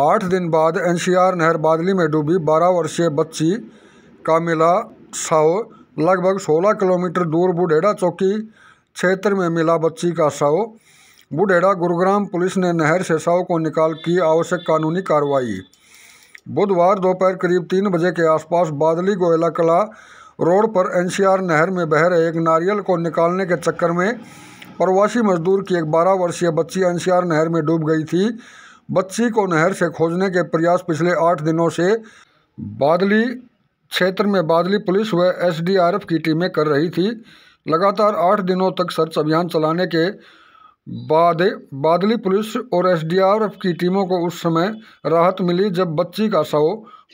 आठ दिन बाद एनसीआर नहर बादली में डूबी बारह वर्षीय बच्ची कामिला साओ लगभग 16 किलोमीटर दूर बुढ़ेड़ा चौकी क्षेत्र में मिला बच्ची का शव बुढ़ेड़ा गुरुग्राम पुलिस ने नहर से शव को निकाल की आवश्यक कानूनी कार्रवाई बुधवार दोपहर करीब तीन बजे के आसपास बादली गोयला कला रोड पर एनसीआर नहर में बह रहे एक नारियल को निकालने के चक्कर में प्रवासी मजदूर की एक बारह वर्षीय बच्ची एनसीआर नहर में डूब गई थी बच्ची को नहर से खोजने के प्रयास पिछले आठ दिनों से बादली क्षेत्र में बादली पुलिस व एसडीआरएफ की टीमें कर रही थी लगातार आठ दिनों तक सर्च अभियान चलाने के बाद बादली पुलिस और एसडीआरएफ की टीमों को उस समय राहत मिली जब बच्ची का शव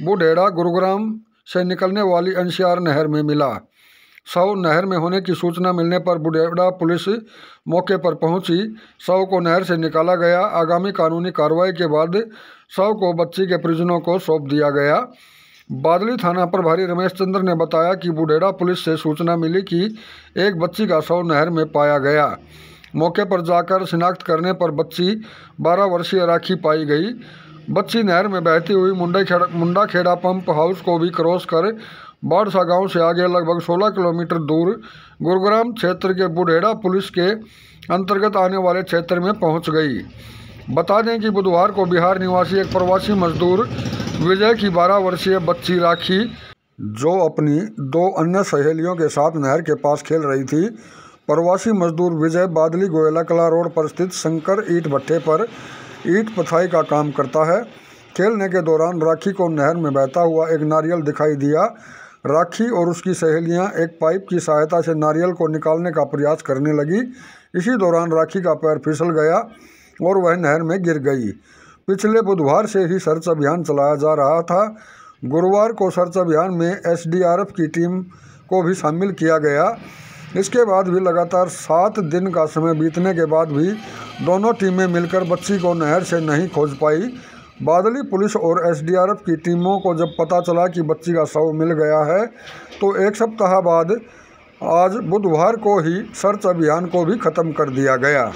बुढेड़ा गुरुग्राम से निकलने वाली अंशियार नहर में मिला शव नहर में होने की सूचना मिलने पर बुडेड़ा पुलिस मौके पर पहुंची शव को नहर से निकाला गया आगामी कानूनी कार्रवाई के बाद शव को बच्ची के परिजनों को सौंप दिया गया बादली थाना प्रभारी रमेश चंद्र ने बताया कि बुडेड़ा पुलिस से सूचना मिली कि एक बच्ची का शव नहर में पाया गया मौके पर जाकर शिनाख्त करने पर बच्ची 12 वर्षीय राखी पाई गई बच्ची नहर में बहती हुई मुंडा खेड़ा मुंडा खेड़ा पंप हाउस को भी क्रॉस कर बाड़सा गांव से आगे लगभग 16 किलोमीटर दूर गुरुग्राम क्षेत्र के बुढ़ेड़ा पुलिस के अंतर्गत आने वाले क्षेत्र में पहुंच गई बता दें कि बुधवार को बिहार निवासी एक प्रवासी मजदूर विजय की 12 वर्षीय बच्ची राखी जो अपनी दो अन्य सहेलियों के साथ नहर के पास खेल रही थी प्रवासी मजदूर विजय बादली गोयला कला रोड पर स्थित शंकर ईट भट्ठे पर ईट पथाई का काम करता है खेलने के दौरान राखी को नहर में बहता हुआ एक नारियल दिखाई दिया राखी और उसकी सहेलियां एक पाइप की सहायता से नारियल को निकालने का प्रयास करने लगी इसी दौरान राखी का पैर फिसल गया और वह नहर में गिर गई पिछले बुधवार से ही सर्च अभियान चलाया जा रहा था गुरुवार को सर्च अभियान में एसडीआरएफ की टीम को भी शामिल किया गया इसके बाद भी लगातार सात दिन का समय बीतने के बाद भी दोनों टीमें मिलकर बच्ची को नहर से नहीं खोज पाई बादली पुलिस और एसडीआरएफ की टीमों को जब पता चला कि बच्ची का शव मिल गया है तो एक सप्ताह बाद आज बुधवार को ही सर्च अभियान को भी खत्म कर दिया गया